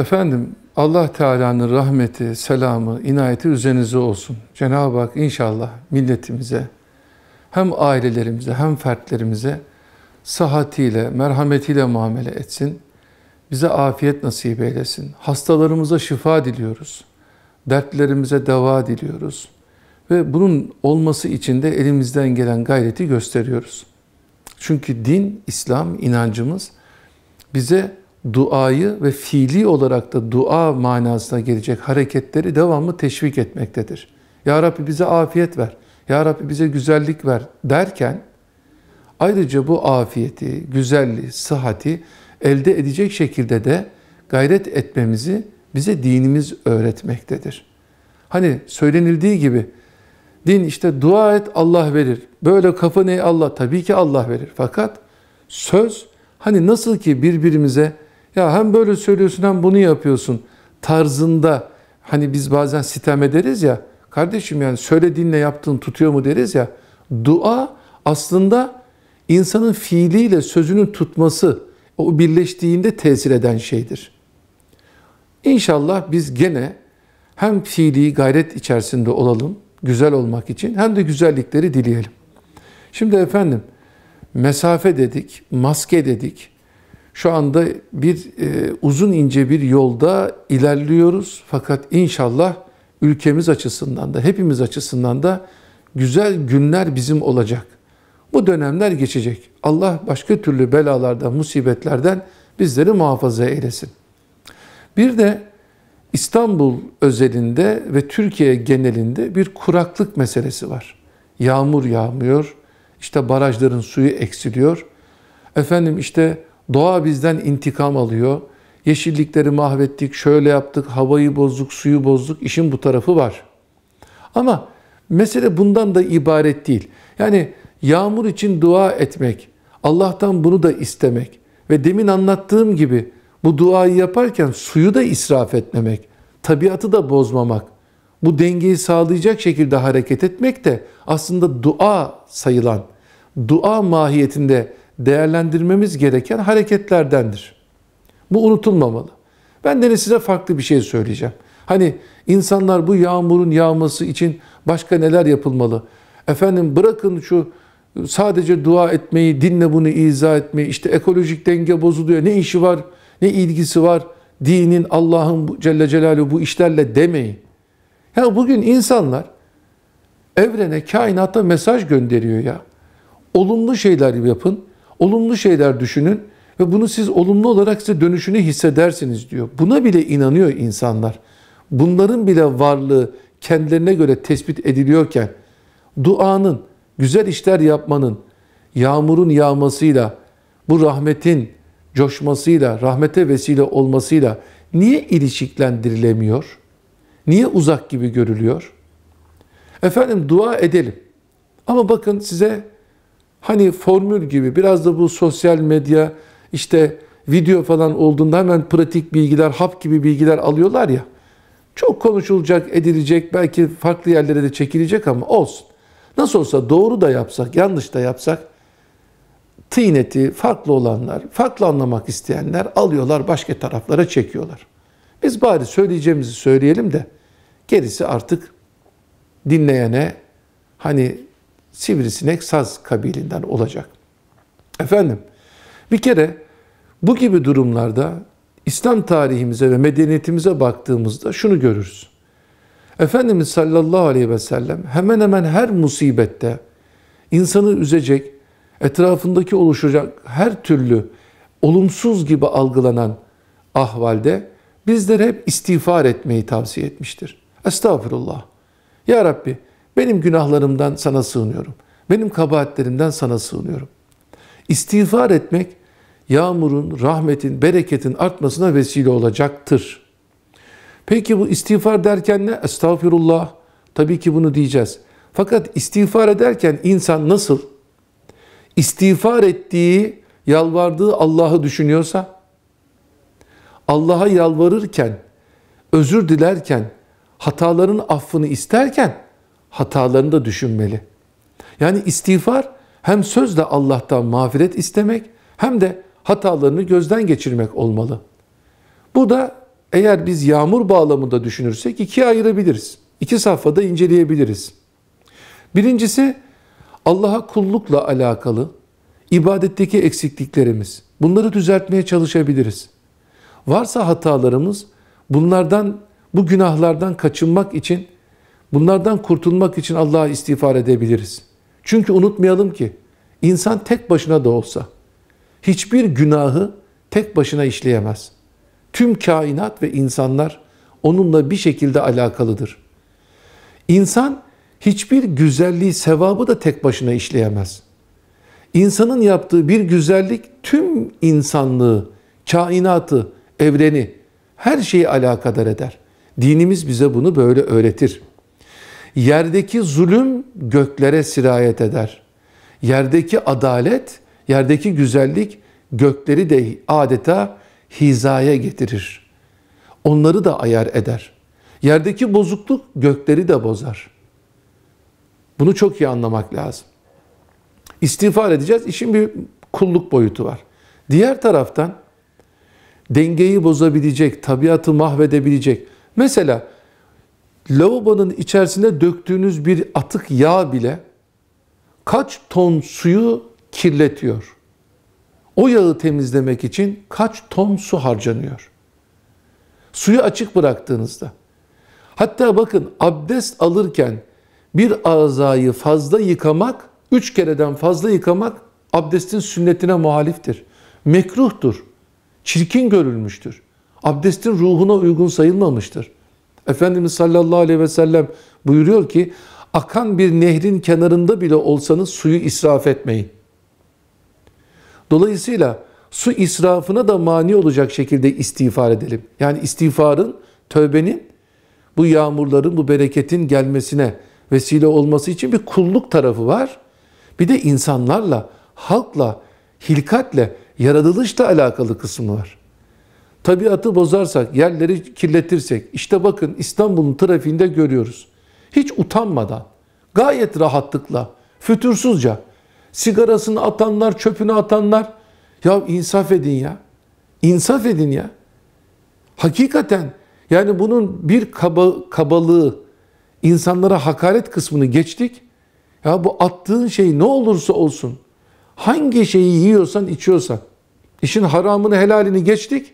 Efendim Allah Teala'nın rahmeti, selamı, inayeti üzerinize olsun. Cenab-ı Hak inşallah milletimize, hem ailelerimize hem fertlerimize sahatiyle, merhametiyle muamele etsin. Bize afiyet nasip eylesin. Hastalarımıza şifa diliyoruz. Dertlerimize deva diliyoruz. Ve bunun olması için de elimizden gelen gayreti gösteriyoruz. Çünkü din, İslam, inancımız bize duayı ve fiili olarak da dua manasına gelecek hareketleri devamlı teşvik etmektedir. Ya Rabbi bize afiyet ver, Ya Rabbi bize güzellik ver derken ayrıca bu afiyeti, güzelliği, sıhhati elde edecek şekilde de gayret etmemizi bize dinimiz öğretmektedir. Hani söylenildiği gibi din işte dua et Allah verir. Böyle kafanı Allah tabii ki Allah verir. Fakat söz hani nasıl ki birbirimize ya hem böyle söylüyorsun hem bunu yapıyorsun tarzında hani biz bazen sitem ederiz ya kardeşim yani söylediğinle yaptığın tutuyor mu deriz ya dua aslında insanın fiiliyle sözünün tutması o birleştiğinde tesir eden şeydir. İnşallah biz gene hem fiili gayret içerisinde olalım güzel olmak için hem de güzellikleri dileyelim. Şimdi efendim mesafe dedik, maske dedik, şu anda bir e, uzun ince bir yolda ilerliyoruz. Fakat inşallah ülkemiz açısından da hepimiz açısından da güzel günler bizim olacak. Bu dönemler geçecek. Allah başka türlü belalardan, musibetlerden bizleri muhafaza eylesin. Bir de İstanbul özelinde ve Türkiye genelinde bir kuraklık meselesi var. Yağmur yağmıyor, işte barajların suyu eksiliyor. Efendim işte Doğa bizden intikam alıyor. Yeşillikleri mahvettik, şöyle yaptık, havayı bozduk, suyu bozduk. İşin bu tarafı var. Ama mesele bundan da ibaret değil. Yani yağmur için dua etmek, Allah'tan bunu da istemek ve demin anlattığım gibi bu duayı yaparken suyu da israf etmemek, tabiatı da bozmamak, bu dengeyi sağlayacak şekilde hareket etmek de aslında dua sayılan, dua mahiyetinde değerlendirmemiz gereken hareketlerdendir. Bu unutulmamalı. Ben de size farklı bir şey söyleyeceğim. Hani insanlar bu yağmurun yağması için başka neler yapılmalı? Efendim bırakın şu sadece dua etmeyi, dinle bunu izah etmeyi, işte ekolojik denge bozuluyor, ne işi var, ne ilgisi var, dinin, Allah'ın Celle Celaluhu bu işlerle demeyin. Ya bugün insanlar evrene, kainata mesaj gönderiyor ya. Olumlu şeyler yapın, Olumlu şeyler düşünün ve bunu siz olumlu olarak size dönüşünü hissedersiniz diyor. Buna bile inanıyor insanlar. Bunların bile varlığı kendilerine göre tespit ediliyorken duanın, güzel işler yapmanın, yağmurun yağmasıyla, bu rahmetin coşmasıyla, rahmete vesile olmasıyla niye ilişiklendirilemiyor? Niye uzak gibi görülüyor? Efendim dua edelim. Ama bakın size Hani formül gibi biraz da bu sosyal medya işte video falan olduğunda hemen pratik bilgiler, hap gibi bilgiler alıyorlar ya. Çok konuşulacak, edilecek, belki farklı yerlere de çekilecek ama olsun. Nasıl olsa doğru da yapsak, yanlış da yapsak tıyneti farklı olanlar, farklı anlamak isteyenler alıyorlar başka taraflara çekiyorlar. Biz bari söyleyeceğimizi söyleyelim de gerisi artık dinleyene hani sivrisinek saz kabilinden olacak. Efendim bir kere bu gibi durumlarda İslam tarihimize ve medeniyetimize baktığımızda şunu görürüz. Efendimiz sallallahu aleyhi ve sellem hemen hemen her musibette insanı üzecek, etrafındaki oluşacak her türlü olumsuz gibi algılanan ahvalde bizlere hep istiğfar etmeyi tavsiye etmiştir. Estağfurullah. Ya Rabbi benim günahlarımdan sana sığınıyorum. Benim kabahatlerimden sana sığınıyorum. İstiğfar etmek yağmurun, rahmetin, bereketin artmasına vesile olacaktır. Peki bu istiğfar derken ne? Estağfirullah. Tabii ki bunu diyeceğiz. Fakat istiğfar ederken insan nasıl? İstiğfar ettiği, yalvardığı Allah'ı düşünüyorsa, Allah'a yalvarırken, özür dilerken, hataların affını isterken, hatalarını da düşünmeli. Yani istiğfar hem sözle Allah'tan mağfiret istemek hem de hatalarını gözden geçirmek olmalı. Bu da eğer biz yağmur bağlamında düşünürsek ikiye ayırabiliriz. İki safhada inceleyebiliriz. Birincisi Allah'a kullukla alakalı ibadetteki eksikliklerimiz. Bunları düzeltmeye çalışabiliriz. Varsa hatalarımız bunlardan bu günahlardan kaçınmak için Bunlardan kurtulmak için Allah'a istiğfar edebiliriz. Çünkü unutmayalım ki insan tek başına da olsa hiçbir günahı tek başına işleyemez. Tüm kainat ve insanlar onunla bir şekilde alakalıdır. İnsan hiçbir güzelliği, sevabı da tek başına işleyemez. İnsanın yaptığı bir güzellik tüm insanlığı, kainatı, evreni, her şeyi alakadar eder. Dinimiz bize bunu böyle öğretir. Yerdeki zulüm göklere sirayet eder. Yerdeki adalet, yerdeki güzellik gökleri de adeta hizaya getirir. Onları da ayar eder. Yerdeki bozukluk gökleri de bozar. Bunu çok iyi anlamak lazım. İstiğfar edeceğiz. İşin bir kulluk boyutu var. Diğer taraftan dengeyi bozabilecek, tabiatı mahvedebilecek. Mesela lavabonun içerisine döktüğünüz bir atık yağ bile kaç ton suyu kirletiyor. O yağı temizlemek için kaç ton su harcanıyor. Suyu açık bıraktığınızda. Hatta bakın abdest alırken bir azayı fazla yıkamak, üç kereden fazla yıkamak abdestin sünnetine muhaliftir. Mekruhtur. Çirkin görülmüştür. Abdestin ruhuna uygun sayılmamıştır. Efendimiz sallallahu aleyhi ve sellem buyuruyor ki akan bir nehrin kenarında bile olsanız suyu israf etmeyin. Dolayısıyla su israfına da mani olacak şekilde istiğfar edelim. Yani istiğfarın, tövbenin bu yağmurların, bu bereketin gelmesine vesile olması için bir kulluk tarafı var. Bir de insanlarla, halkla, hilkatle, yaratılışla alakalı kısmı var. Tabiatı bozarsak, yerleri kirletirsek, işte bakın İstanbul'un trafiğinde görüyoruz. Hiç utanmadan, gayet rahatlıkla, fütursuzca, sigarasını atanlar, çöpünü atanlar, ya insaf edin ya, insaf edin ya. Hakikaten yani bunun bir kaba, kabalığı, insanlara hakaret kısmını geçtik. Ya bu attığın şey ne olursa olsun, hangi şeyi yiyorsan, içiyorsan, işin haramını, helalini geçtik.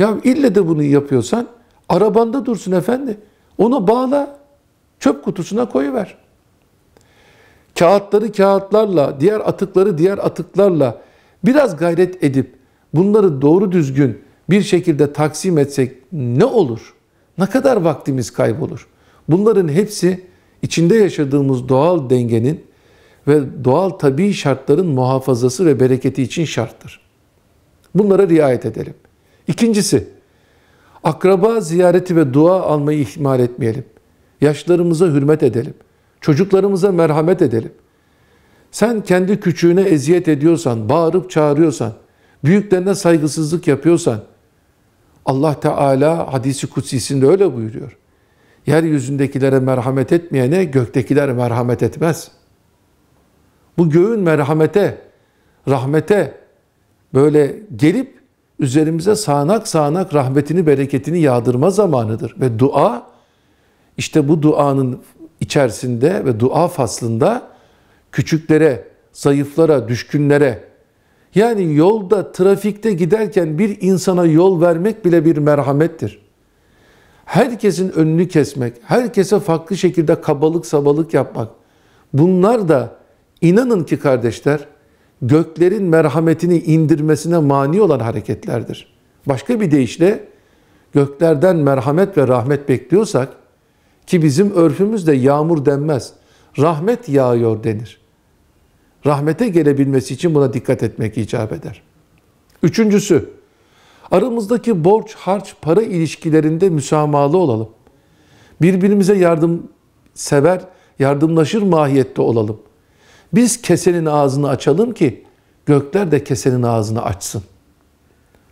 Ya ille de bunu yapıyorsan arabanda dursun efendi. Onu bağla, çöp kutusuna koyuver. Kağıtları kağıtlarla, diğer atıkları diğer atıklarla biraz gayret edip bunları doğru düzgün bir şekilde taksim etsek ne olur? Ne kadar vaktimiz kaybolur? Bunların hepsi içinde yaşadığımız doğal dengenin ve doğal tabi şartların muhafazası ve bereketi için şarttır. Bunlara riayet edelim. İkincisi, akraba ziyareti ve dua almayı ihmal etmeyelim. Yaşlarımıza hürmet edelim. Çocuklarımıza merhamet edelim. Sen kendi küçüğüne eziyet ediyorsan, bağırıp çağırıyorsan, büyüklerine saygısızlık yapıyorsan, Allah Teala hadisi kutsisinde öyle buyuruyor. Yeryüzündekilere merhamet etmeyene göktekiler merhamet etmez. Bu göğün merhamete, rahmete böyle gelip üzerimize sağanak sağanak rahmetini, bereketini yağdırma zamanıdır. Ve dua, işte bu duanın içerisinde ve dua faslında küçüklere, zayıflara, düşkünlere, yani yolda, trafikte giderken bir insana yol vermek bile bir merhamettir. Herkesin önünü kesmek, herkese farklı şekilde kabalık sabalık yapmak. Bunlar da inanın ki kardeşler, göklerin merhametini indirmesine mani olan hareketlerdir. Başka bir deyişle göklerden merhamet ve rahmet bekliyorsak ki bizim örfümüzde yağmur denmez. Rahmet yağıyor denir. Rahmete gelebilmesi için buna dikkat etmek icap eder. Üçüncüsü, aramızdaki borç, harç, para ilişkilerinde müsamahalı olalım. Birbirimize yardım sever, yardımlaşır mahiyette olalım. Biz kesenin ağzını açalım ki gökler de kesenin ağzını açsın.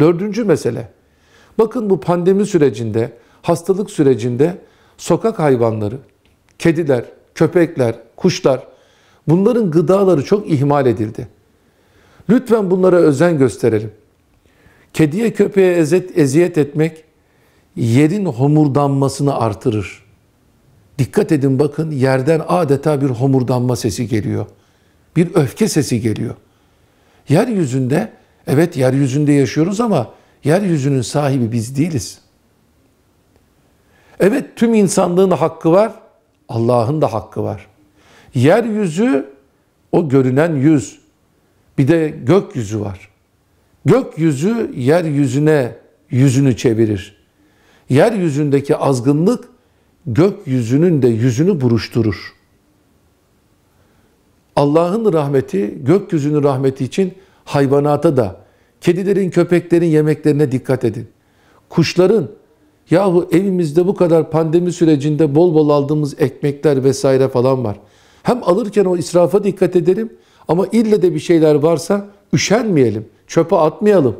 Dördüncü mesele. Bakın bu pandemi sürecinde, hastalık sürecinde sokak hayvanları, kediler, köpekler, kuşlar bunların gıdaları çok ihmal edildi. Lütfen bunlara özen gösterelim. Kediye köpeğe ezet, eziyet etmek yerin homurdanmasını artırır. Dikkat edin bakın yerden adeta bir homurdanma sesi geliyor.'' bir öfke sesi geliyor. Yeryüzünde, evet yeryüzünde yaşıyoruz ama yeryüzünün sahibi biz değiliz. Evet tüm insanlığın hakkı var, Allah'ın da hakkı var. Yeryüzü o görünen yüz. Bir de gökyüzü var. Gökyüzü yeryüzüne yüzünü çevirir. Yeryüzündeki azgınlık gökyüzünün de yüzünü buruşturur. Allah'ın rahmeti, gökyüzünün rahmeti için hayvanata da, kedilerin, köpeklerin yemeklerine dikkat edin. Kuşların, yahu evimizde bu kadar pandemi sürecinde bol bol aldığımız ekmekler vesaire falan var. Hem alırken o israfa dikkat edelim ama ille de bir şeyler varsa üşenmeyelim, çöpe atmayalım.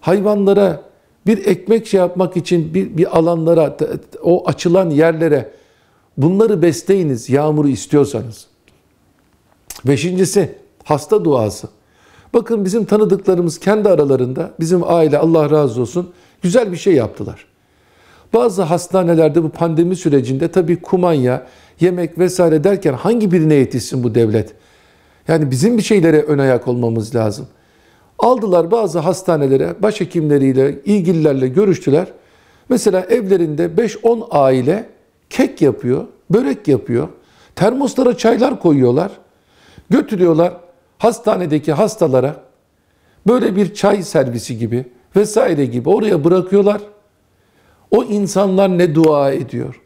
Hayvanlara bir ekmek şey yapmak için bir, bir alanlara, o açılan yerlere bunları besleyiniz yağmuru istiyorsanız. Beşincisi hasta duası. Bakın bizim tanıdıklarımız kendi aralarında bizim aile Allah razı olsun güzel bir şey yaptılar. Bazı hastanelerde bu pandemi sürecinde tabii kumanya, yemek vesaire derken hangi birine yetişsin bu devlet? Yani bizim bir şeylere ön ayak olmamız lazım. Aldılar bazı hastanelere, başhekimleriyle, ilgililerle görüştüler. Mesela evlerinde 5-10 aile kek yapıyor, börek yapıyor. Termoslara çaylar koyuyorlar. Götürüyorlar hastanedeki hastalara böyle bir çay servisi gibi vesaire gibi oraya bırakıyorlar. O insanlar ne dua ediyor?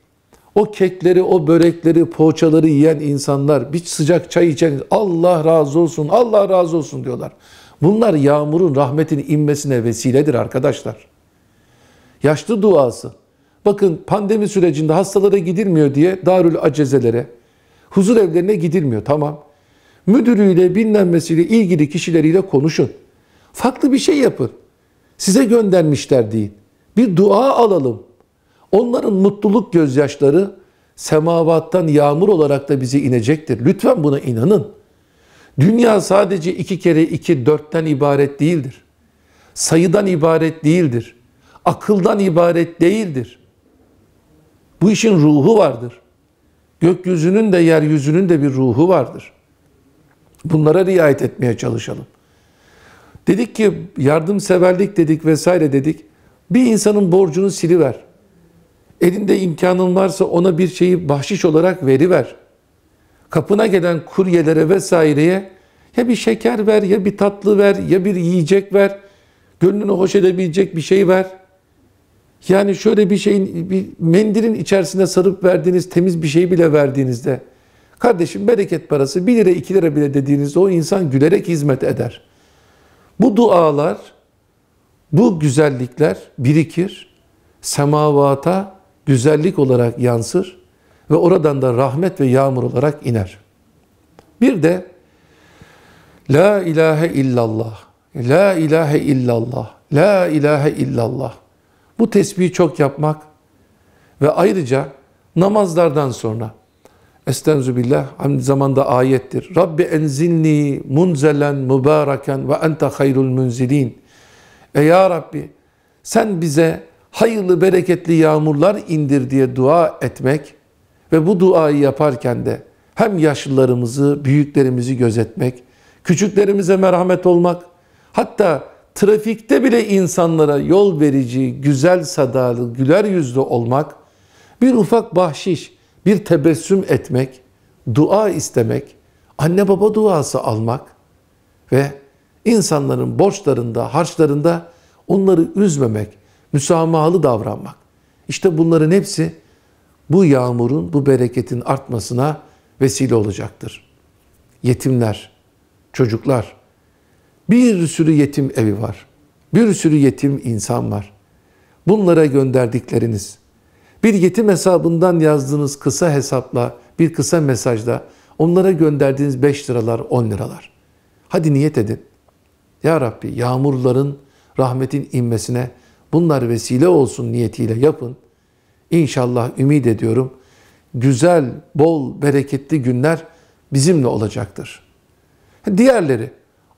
O kekleri, o börekleri, poğaçaları yiyen insanlar, bir sıcak çay içen Allah razı olsun, Allah razı olsun diyorlar. Bunlar yağmurun rahmetin inmesine vesiledir arkadaşlar. Yaşlı duası. Bakın pandemi sürecinde hastalara gidilmiyor diye darül acezelere, huzur evlerine gidilmiyor. Tamam müdürüyle bilinmesiyle ilgili kişileriyle konuşun. Farklı bir şey yapın. Size göndermişler deyin. Bir dua alalım. Onların mutluluk gözyaşları semavattan yağmur olarak da bize inecektir. Lütfen buna inanın. Dünya sadece iki kere iki dörtten ibaret değildir. Sayıdan ibaret değildir. Akıldan ibaret değildir. Bu işin ruhu vardır. Gökyüzünün de yeryüzünün de bir ruhu vardır.'' Bunlara riayet etmeye çalışalım. Dedik ki yardımseverlik dedik vesaire dedik. Bir insanın borcunu siliver. Elinde imkanın varsa ona bir şeyi bahşiş olarak veriver. Kapına gelen kuryelere vesaireye ya bir şeker ver, ya bir tatlı ver, ya bir yiyecek ver. Gönlünü hoş edebilecek bir şey ver. Yani şöyle bir şeyin, bir mendilin içerisinde sarıp verdiğiniz temiz bir şey bile verdiğinizde Kardeşim bereket parası 1 lira 2 lira bile dediğinizde o insan gülerek hizmet eder. Bu dualar, bu güzellikler birikir, semavata güzellik olarak yansır ve oradan da rahmet ve yağmur olarak iner. Bir de La ilahe illallah, La ilahe illallah, La ilahe illallah. Bu tesbihi çok yapmak ve ayrıca namazlardan sonra Estenzu billah hamd zamanda ayettir. Rabbi enzilni munzelen mübareken ve ente hayrul munzilin. E ya Rabbi sen bize hayırlı bereketli yağmurlar indir diye dua etmek ve bu duayı yaparken de hem yaşlılarımızı, büyüklerimizi gözetmek, küçüklerimize merhamet olmak, hatta trafikte bile insanlara yol verici, güzel sadalı, güler yüzlü olmak, bir ufak bahşiş, bir tebessüm etmek, dua istemek, anne baba duası almak ve insanların borçlarında, harçlarında onları üzmemek, müsamahalı davranmak. İşte bunların hepsi bu yağmurun, bu bereketin artmasına vesile olacaktır. Yetimler, çocuklar, bir sürü yetim evi var. Bir sürü yetim insan var. Bunlara gönderdikleriniz, bir yetim hesabından yazdığınız kısa hesapla, bir kısa mesajla onlara gönderdiğiniz 5 liralar, 10 liralar. Hadi niyet edin. Ya Rabbi yağmurların, rahmetin inmesine bunlar vesile olsun niyetiyle yapın. İnşallah ümit ediyorum. Güzel, bol, bereketli günler bizimle olacaktır. Diğerleri,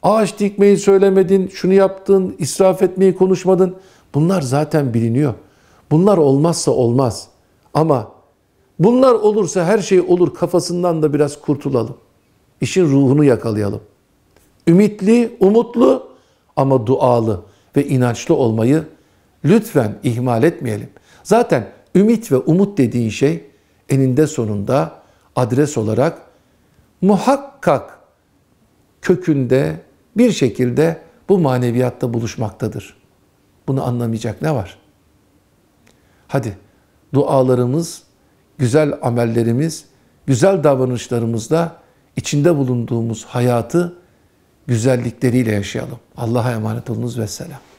ağaç dikmeyi söylemedin, şunu yaptın, israf etmeyi konuşmadın. Bunlar zaten biliniyor. Bunlar olmazsa olmaz. Ama bunlar olursa her şey olur kafasından da biraz kurtulalım. İşin ruhunu yakalayalım. Ümitli, umutlu ama dualı ve inançlı olmayı lütfen ihmal etmeyelim. Zaten ümit ve umut dediğin şey eninde sonunda adres olarak muhakkak kökünde bir şekilde bu maneviyatta buluşmaktadır. Bunu anlamayacak ne var? Hadi dualarımız, güzel amellerimiz, güzel davranışlarımızla içinde bulunduğumuz hayatı güzellikleriyle yaşayalım. Allah'a emanet olunuz ve selam.